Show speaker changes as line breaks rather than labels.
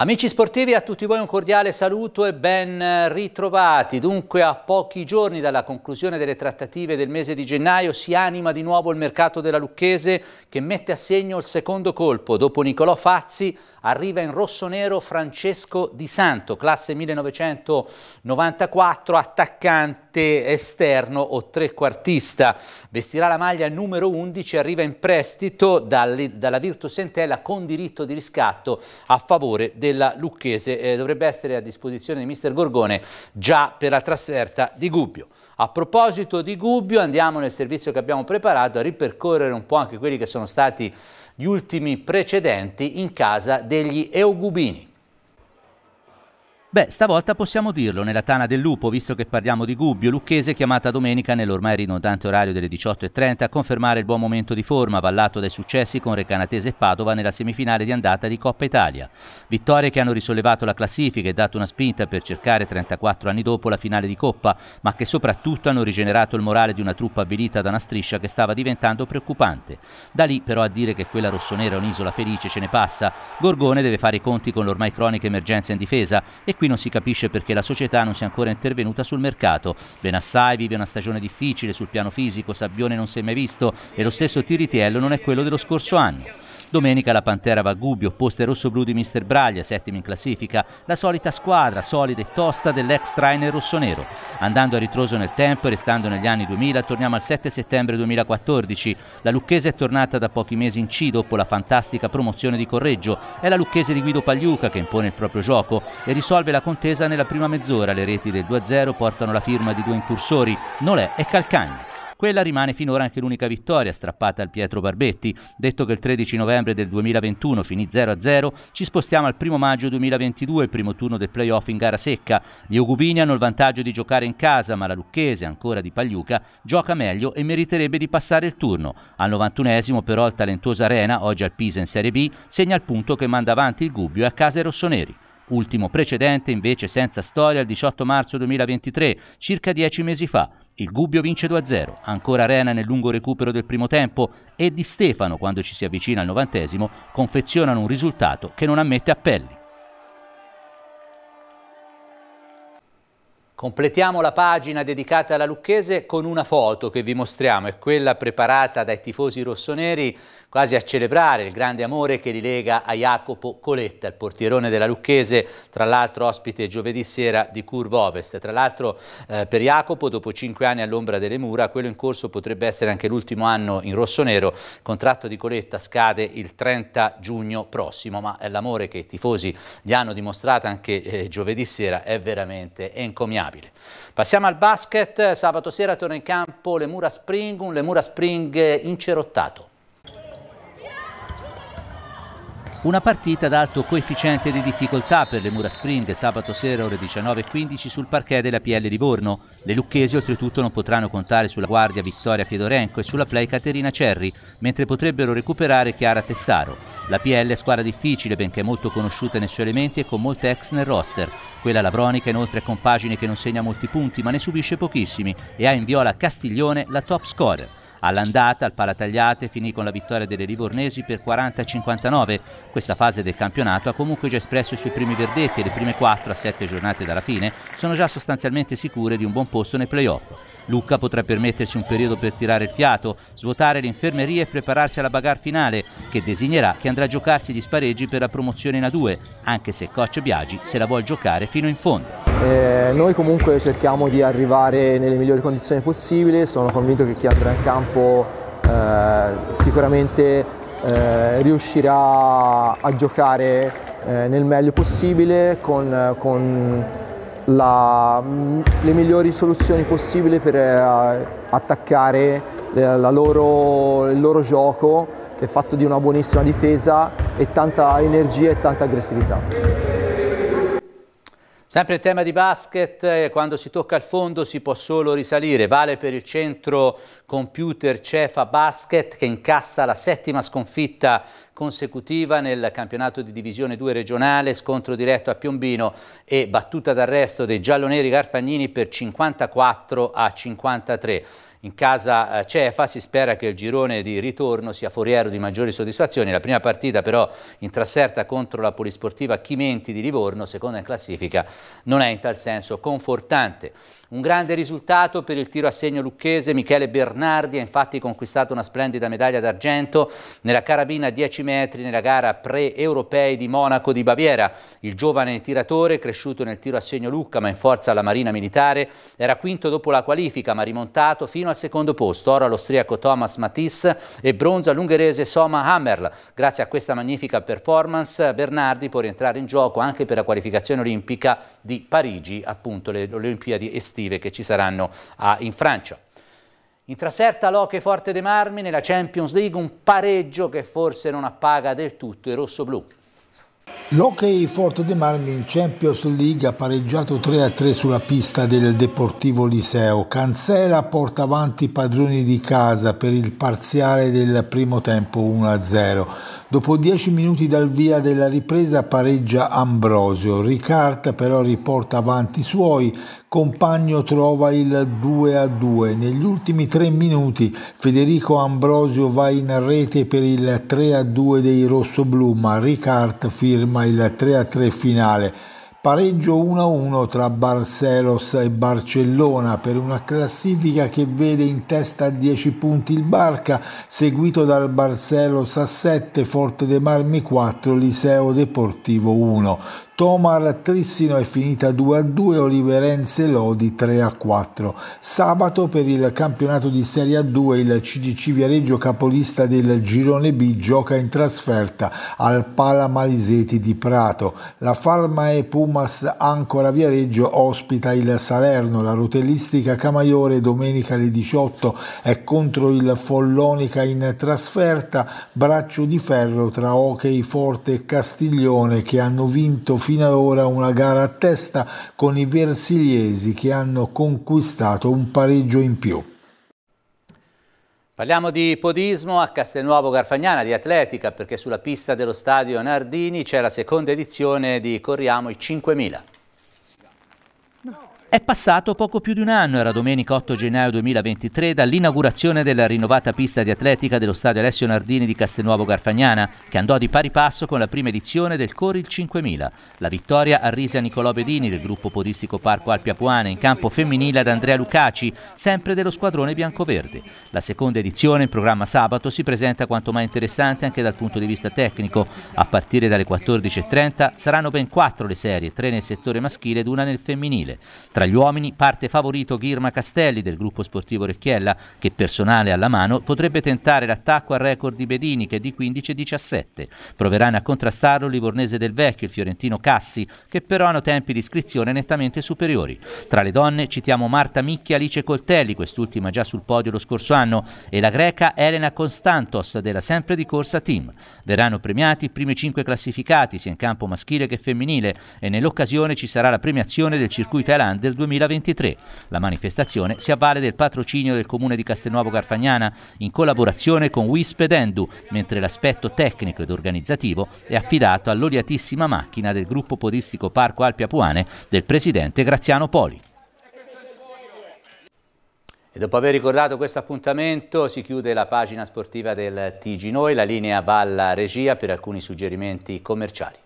Amici sportivi, a tutti voi un cordiale saluto e ben eh, ritrovati. Dunque, a pochi giorni dalla conclusione delle trattative del mese di gennaio si anima di nuovo il mercato della Lucchese che mette a segno il secondo colpo. Dopo Nicolò Fazzi arriva in rosso-nero Francesco Di Santo, classe 1994, attaccante esterno o trequartista. Vestirà la maglia numero 11, arriva in prestito dalla Virtus Entella con diritto di riscatto a favore della Lucchese. Eh, dovrebbe essere a disposizione di mister Gorgone già per la trasferta di Gubbio. A proposito di Gubbio, andiamo nel servizio che abbiamo preparato a ripercorrere un po' anche quelli che sono stati gli ultimi precedenti in casa del degli Eugubini. Beh, stavolta possiamo dirlo, nella Tana del Lupo, visto che parliamo di Gubbio, Lucchese chiamata domenica nell'ormai ridondante orario delle 18.30 a confermare il buon momento di forma, vallato dai successi con Recanatese e Padova nella semifinale di andata di Coppa Italia. Vittorie che hanno risollevato la classifica e dato una spinta per cercare 34 anni dopo la finale di Coppa, ma che soprattutto hanno rigenerato il morale di una truppa avvilita da una striscia che stava diventando preoccupante. Da lì però a dire che quella rossonera è un'isola felice ce ne passa, Gorgone deve fare i conti con l'ormai cronica emergenza in difesa e qui non si capisce perché la società non sia ancora intervenuta sul mercato. Benassai vive una stagione difficile sul piano fisico, Sabbione non si è mai visto e lo stesso Tiritiello non è quello dello scorso anno. Domenica la Pantera va a Gubbio, posta rosso-blu di Mr. Braglia, settima in classifica, la solita squadra solida e tosta dell'ex trainer rossonero. Andando a ritroso nel tempo e restando negli anni 2000, torniamo al 7 settembre 2014. La Lucchese è tornata da pochi mesi in C dopo la fantastica promozione di Correggio. È la Lucchese di Guido Pagliuca che impone il proprio gioco e risolve serve la contesa nella prima mezz'ora. Le reti del 2-0 portano la firma di due incursori, Nolè e Calcagni. Quella rimane finora anche l'unica vittoria strappata al Pietro Barbetti. Detto che il 13 novembre del 2021 finì 0-0, ci spostiamo al 1 maggio 2022, primo turno del playoff in gara secca. Gli Ugubini hanno il vantaggio di giocare in casa, ma la Lucchese, ancora di Pagliuca, gioca meglio e meriterebbe di passare il turno. Al 91esimo però il talentoso Arena, oggi al Pisa in Serie B, segna il punto che manda avanti il Gubbio e a casa i rossoneri. Ultimo precedente invece senza storia il 18 marzo 2023, circa dieci mesi fa. Il Gubbio vince 2-0, ancora Arena nel lungo recupero del primo tempo e Di Stefano, quando ci si avvicina al novantesimo, confezionano un risultato che non ammette appelli. Completiamo la pagina dedicata alla Lucchese con una foto che vi mostriamo, è quella preparata dai tifosi rossoneri quasi a celebrare il grande amore che li lega a Jacopo Coletta, il portierone della Lucchese, tra l'altro ospite giovedì sera di Curvo Ovest. Tra l'altro eh, per Jacopo, dopo cinque anni all'ombra delle mura, quello in corso potrebbe essere anche l'ultimo anno in rossonero. Il contratto di Coletta scade il 30 giugno prossimo, ma eh, l'amore che i tifosi gli hanno dimostrato anche eh, giovedì sera è veramente encomiabile immaginabile. Passiamo al basket, sabato sera torna in campo Lemura Spring, un Lemura Spring incerottato. Una partita ad alto coefficiente di difficoltà per le mura sprint sabato sera ore 19.15 sul parquet della PL Livorno. Le lucchesi oltretutto non potranno contare sulla guardia Vittoria Fiedorenko e sulla play Caterina Cerri, mentre potrebbero recuperare Chiara Tessaro. La PL è squadra difficile, benché molto conosciuta nei suoi elementi e con molte ex nel roster. Quella lavronica inoltre è compagine che non segna molti punti ma ne subisce pochissimi e ha in viola Castiglione la top scorer. All'andata al Palatagliate finì con la vittoria delle Livornesi per 40-59. Questa fase del campionato ha comunque già espresso i suoi primi verdetti e le prime 4 a 7 giornate dalla fine sono già sostanzialmente sicure di un buon posto nei playoff. Lucca potrà permettersi un periodo per tirare il fiato, svuotare l'infermeria e prepararsi alla bagarre finale, che designerà che andrà a giocarsi gli spareggi per la promozione in A2, anche se coach Biagi se la vuol giocare fino in fondo.
Eh, noi comunque cerchiamo di arrivare nelle migliori condizioni possibili, sono convinto che chi andrà in campo eh, sicuramente eh, riuscirà a giocare eh, nel meglio possibile con, con la, mm, le migliori soluzioni possibili per eh, attaccare eh, loro, il loro gioco che è fatto di una buonissima difesa e tanta energia e tanta aggressività.
Sempre il tema di basket, eh, quando si tocca il fondo si può solo risalire, vale per il centro computer Cefa Basket che incassa la settima sconfitta consecutiva nel campionato di divisione 2 regionale, scontro diretto a Piombino e battuta d'arresto dei gialloneri Garfagnini per 54 a 53 in casa eh, Cefa, si spera che il girone di ritorno sia foriero di maggiori soddisfazioni. La prima partita però in trasferta contro la polisportiva Chimenti di Livorno, seconda in classifica, non è in tal senso confortante. Un grande risultato per il tiro a segno lucchese, Michele Bernardi ha infatti conquistato una splendida medaglia d'argento nella carabina 10 metri nella gara pre-europei di Monaco di Baviera. Il giovane tiratore, cresciuto nel tiro a segno Lucca ma in forza alla Marina Militare, era quinto dopo la qualifica ma rimontato fino fino al secondo posto, ora l'austriaco Thomas Matisse e bronzo l'ungherese Soma Hammerl. Grazie a questa magnifica performance Bernardi può rientrare in gioco anche per la qualificazione olimpica di Parigi, appunto le, Olimpiadi estive che ci saranno a, ah, in Francia. In traserta Loche Forte dei Marmi nella Champions League un pareggio che forse non appaga del tutto i rossoblù. L'Hockey Forte de Marmi
in Champions League ha pareggiato 3-3 sulla pista del Deportivo Liseo. Cancela porta avanti i padroni di casa per il parziale del primo tempo 1-0. Dopo dieci minuti dal via della ripresa pareggia Ambrosio, Ricard però riporta avanti i suoi, Compagno trova il 2 a 2. Negli ultimi tre minuti Federico Ambrosio va in rete per il 3 a 2 dei rossoblù, ma Ricard firma il 3 a 3 finale pareggio 1-1 tra Barcelos e Barcellona per una classifica che vede in testa a 10 punti il Barca, seguito dal Barcelos a 7, Forte de Marmi 4, Liceo Deportivo 1. Tomar Trissino è finita 2-2, a Oliverense Lodi 3-4. a Sabato per il campionato di Serie A2 il CGC Viareggio capolista del Girone B gioca in trasferta al Pala Maliseti di Prato. La Farma e Pumas Ancora Viareggio ospita il Salerno, la rotellistica Camaiore domenica alle 18 è contro il Follonica in trasferta, braccio di ferro tra Hockey Forte e Castiglione che hanno vinto fino ad ora una gara a testa con i versiliesi che hanno conquistato un pareggio in più.
Parliamo di podismo a Castelnuovo Garfagnana, di atletica, perché sulla pista dello stadio Nardini c'è la seconda edizione di Corriamo i 5000. È passato poco più di un anno, era domenica 8 gennaio 2023, dall'inaugurazione della rinnovata pista di atletica dello stadio Alessio Nardini di Castelnuovo Garfagnana, che andò di pari passo con la prima edizione del Coril 5000. La vittoria arrise a Nicolò Bedini del gruppo podistico Parco Alpia Puane in campo femminile ad Andrea Lucaci, sempre dello squadrone biancoverde. La seconda edizione, in programma sabato, si presenta quanto mai interessante anche dal punto di vista tecnico. A partire dalle 14.30 saranno ben quattro le serie, tre nel settore maschile ed una nel femminile. Tra gli uomini parte favorito Ghirma Castelli del gruppo sportivo Recchiella, che personale alla mano potrebbe tentare l'attacco al record di Bedini che è di 15-17. Proveranno a contrastarlo Livornese del Vecchio, il fiorentino Cassi, che però hanno tempi di iscrizione nettamente superiori. Tra le donne citiamo Marta Micchi e Alice Coltelli, quest'ultima già sul podio lo scorso anno, e la greca Elena Constantos della sempre di corsa team. Verranno premiati i primi cinque classificati sia in campo maschile che femminile e nell'occasione ci sarà la premiazione del circuito Island del 2023. La manifestazione si avvale del patrocinio del comune di Castelnuovo Carfagnana in collaborazione con Wisp ed Endu, mentre l'aspetto tecnico ed organizzativo è affidato all'oliatissima macchina del gruppo podistico Parco Alpi Apuane del presidente Graziano Poli. E dopo aver ricordato questo appuntamento si chiude la pagina sportiva del TG Noi, la linea va alla regia per alcuni suggerimenti commerciali.